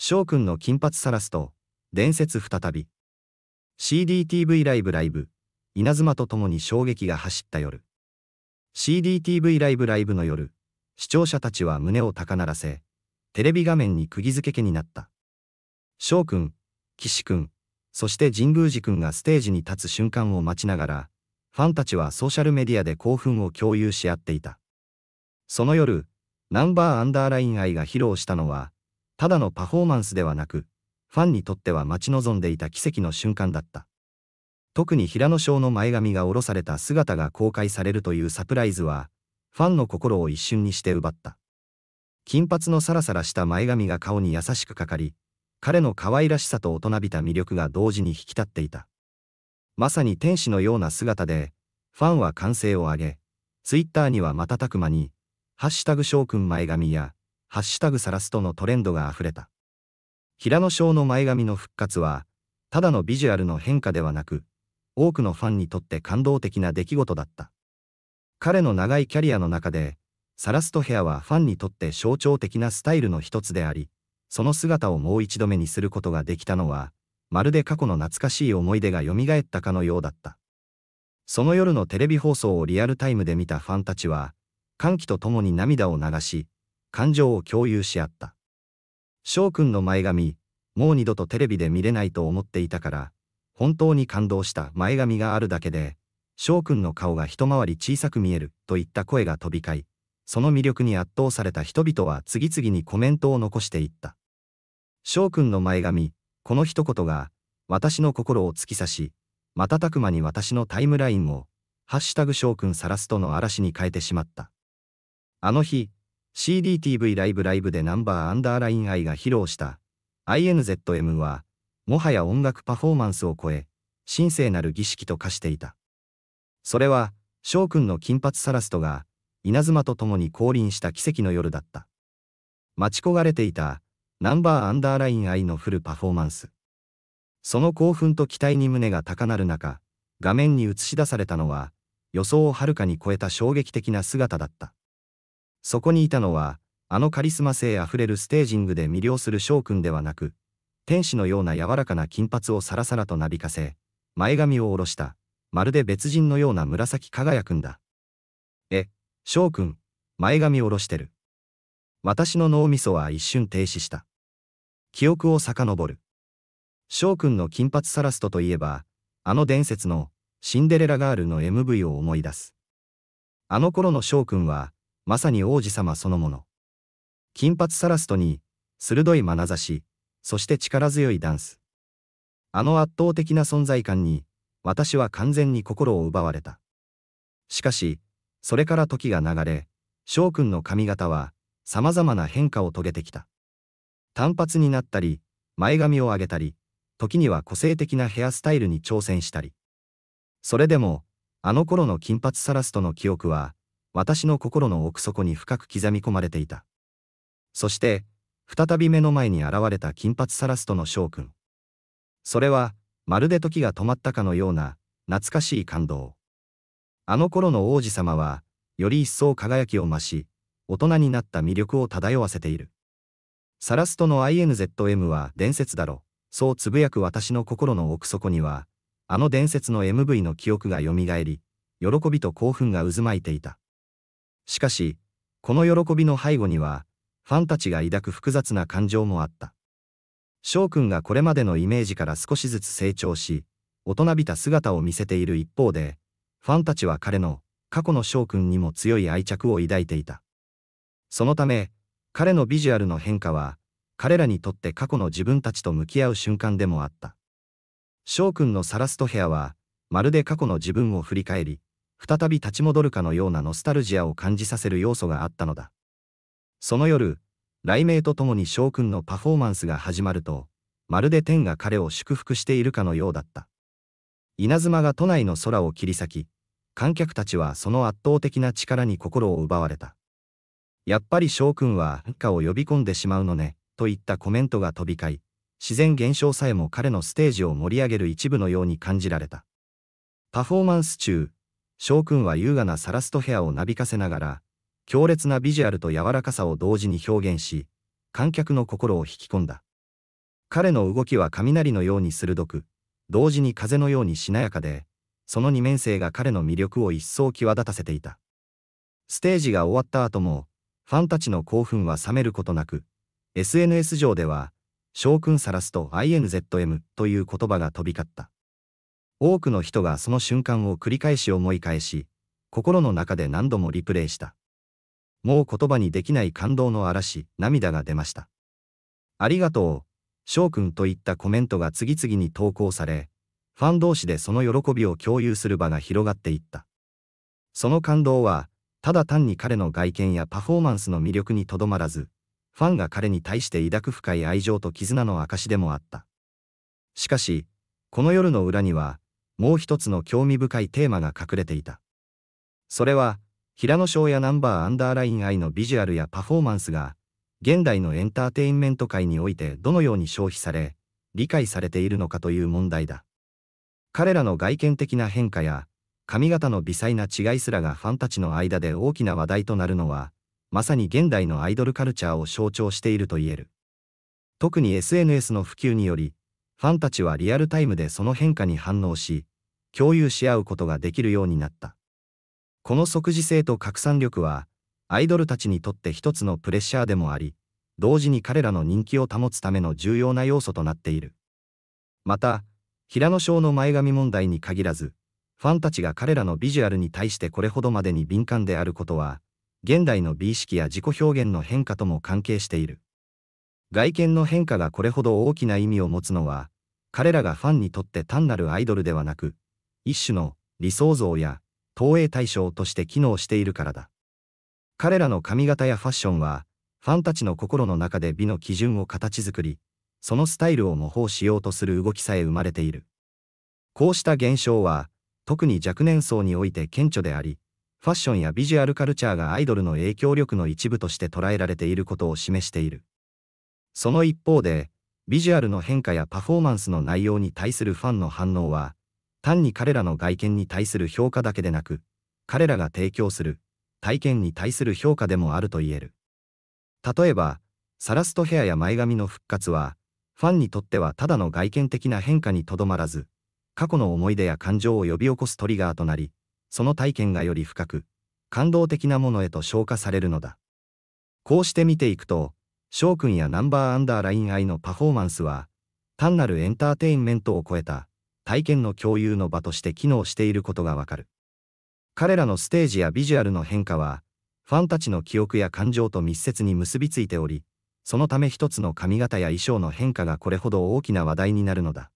翔くんの金髪さらすと、伝説再び。CDTV ライブライブ、稲妻と共に衝撃が走った夜。CDTV ライブライブの夜、視聴者たちは胸を高鳴らせ、テレビ画面に釘付けになった。翔くん、岸くん、そして神宮寺くんがステージに立つ瞬間を待ちながら、ファンたちはソーシャルメディアで興奮を共有し合っていた。その夜、ナンバーアンダーライン愛が披露したのは、ただのパフォーマンスではなく、ファンにとっては待ち望んでいた奇跡の瞬間だった。特に平野翔の前髪が下ろされた姿が公開されるというサプライズは、ファンの心を一瞬にして奪った。金髪のサラサラした前髪が顔に優しくかかり、彼の可愛らしさと大人びた魅力が同時に引き立っていた。まさに天使のような姿で、ファンは歓声を上げ、ツイッターには瞬く間に、ハッシュタグ翔くん前髪や、ハッシュタグサラストのトレンドが溢れた。平野翔の前髪の復活は、ただのビジュアルの変化ではなく、多くのファンにとって感動的な出来事だった。彼の長いキャリアの中で、サラストヘアはファンにとって象徴的なスタイルの一つであり、その姿をもう一度目にすることができたのは、まるで過去の懐かしい思い出が蘇ったかのようだった。その夜のテレビ放送をリアルタイムで見たファンたちは、歓喜とともに涙を流し、感情を共有し合った。翔くんの前髪、もう二度とテレビで見れないと思っていたから、本当に感動した前髪があるだけで、翔くんの顔が一回り小さく見えるといった声が飛び交い、その魅力に圧倒された人々は次々にコメントを残していった。翔くんの前髪、この一言が、私の心を突き刺し、瞬く間に私のタイムラインを、ハッシュタグ翔くんさらすとの嵐に変えてしまった。あの日、CDTV ライブライブでナンバーアンダーライン I が披露した INZM は、もはや音楽パフォーマンスを超え、神聖なる儀式と化していた。それは、翔くんの金髪サラストが、稲妻と共に降臨した奇跡の夜だった。待ち焦がれていた、ナンバーアンダーライン I のフルパフォーマンス。その興奮と期待に胸が高鳴る中、画面に映し出されたのは、予想をはるかに超えた衝撃的な姿だった。そこにいたのは、あのカリスマ性あふれるステージングで魅了する翔くんではなく、天使のような柔らかな金髪をさらさらとなびかせ、前髪を下ろした、まるで別人のような紫輝くんだ。え、翔くん、前髪下ろしてる。私の脳みそは一瞬停止した。記憶を遡る。翔くんの金髪サラストといえば、あの伝説のシンデレラガールの MV を思い出す。あの頃の翔くんは、まさに王子様そのもの。金髪サラストに、鋭い眼差し、そして力強いダンス。あの圧倒的な存在感に、私は完全に心を奪われた。しかし、それから時が流れ、翔くんの髪型は、様々な変化を遂げてきた。単発になったり、前髪を上げたり、時には個性的なヘアスタイルに挑戦したり。それでも、あの頃の金髪サラストの記憶は、私の心の奥底に深く刻み込まれていた。そして、再び目の前に現れた金髪サラストの翔くん。それは、まるで時が止まったかのような、懐かしい感動。あの頃の王子様は、より一層輝きを増し、大人になった魅力を漂わせている。サラストの INZM は伝説だろ。そうつぶやく私の心の奥底には、あの伝説の MV の記憶が蘇り、喜びと興奮が渦巻いていた。しかし、この喜びの背後には、ファンたちが抱く複雑な感情もあった。翔くんがこれまでのイメージから少しずつ成長し、大人びた姿を見せている一方で、ファンたちは彼の過去の翔くんにも強い愛着を抱いていた。そのため、彼のビジュアルの変化は、彼らにとって過去の自分たちと向き合う瞬間でもあった。翔くんのサラストヘアは、まるで過去の自分を振り返り、再び立ち戻るかのようなノスタルジアを感じさせる要素があったのだ。その夜、雷鳴とともに翔くんのパフォーマンスが始まると、まるで天が彼を祝福しているかのようだった。稲妻が都内の空を切り裂き、観客たちはその圧倒的な力に心を奪われた。やっぱり翔くんは一家を呼び込んでしまうのね、といったコメントが飛び交い、自然現象さえも彼のステージを盛り上げる一部のように感じられた。パフォーマンス中、翔くんは優雅なサラストヘアをなびかせながら、強烈なビジュアルと柔らかさを同時に表現し、観客の心を引き込んだ。彼の動きは雷のように鋭く、同時に風のようにしなやかで、その二面性が彼の魅力を一層際立たせていた。ステージが終わった後も、ファンたちの興奮は冷めることなく、SNS 上では、将軍サラスと INZM という言葉が飛び交った。多くの人がその瞬間を繰り返し思い返し、心の中で何度もリプレイした。もう言葉にできない感動の嵐、涙が出ました。ありがとう、翔くんといったコメントが次々に投稿され、ファン同士でその喜びを共有する場が広がっていった。その感動は、ただ単に彼の外見やパフォーマンスの魅力にとどまらず、ファンが彼に対して抱く深い愛情と絆の証でもあった。しかし、この夜の裏には、もう一つの興味深いテーマが隠れていた。それは、平野翔やナンバーアンダーライン I のビジュアルやパフォーマンスが、現代のエンターテインメント界においてどのように消費され、理解されているのかという問題だ。彼らの外見的な変化や、髪型の微細な違いすらがファンたちの間で大きな話題となるのは、まさに現代のアイドルカルチャーを象徴していると言える。特に SNS の普及により、ファンたちはリアルタイムでその変化に反応し、共有し合うことができるようになった。この即時性と拡散力は、アイドルたちにとって一つのプレッシャーでもあり、同時に彼らの人気を保つための重要な要素となっている。また、平野翔の前髪問題に限らず、ファンたちが彼らのビジュアルに対してこれほどまでに敏感であることは、現代の美意識や自己表現の変化とも関係している。外見の変化がこれほど大きな意味を持つのは、彼らがファンにとって単なるアイドルではなく、一種の理想像や投影対象として機能しているからだ。彼らの髪型やファッションは、ファンたちの心の中で美の基準を形作り、そのスタイルを模倣しようとする動きさえ生まれている。こうした現象は、特に若年層において顕著であり、ファッションやビジュアルカルチャーがアイドルの影響力の一部として捉えられていることを示している。その一方で、ビジュアルの変化やパフォーマンスの内容に対するファンの反応は、単に彼らの外見に対する評価だけでなく、彼らが提供する体験に対する評価でもあると言える。例えば、サラストヘアや前髪の復活は、ファンにとってはただの外見的な変化にとどまらず、過去の思い出や感情を呼び起こすトリガーとなり、その体験がより深く、感動的なものへと昇華されるのだ。こうして見ていくと、翔くんやナンバーアンダーライン愛のパフォーマンスは、単なるエンターテインメントを超えた体験の共有の場として機能していることがわかる。彼らのステージやビジュアルの変化は、ファンたちの記憶や感情と密接に結びついており、そのため一つの髪型や衣装の変化がこれほど大きな話題になるのだ。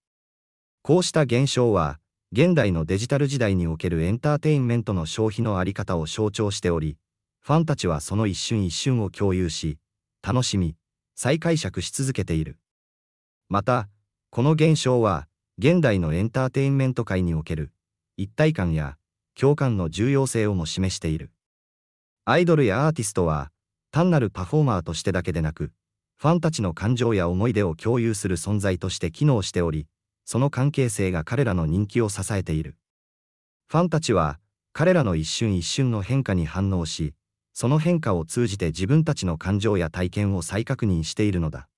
こうした現象は、現代のデジタル時代におけるエンターテインメントの消費のあり方を象徴しており、ファンたちはその一瞬一瞬を共有し、楽しみ、再解釈し続けている。また、この現象は、現代のエンターテインメント界における、一体感や共感の重要性をも示している。アイドルやアーティストは、単なるパフォーマーとしてだけでなく、ファンたちの感情や思い出を共有する存在として機能しており、その関係性が彼らの人気を支えている。ファンたちは、彼らの一瞬一瞬の変化に反応し、その変化を通じて自分たちの感情や体験を再確認しているのだ。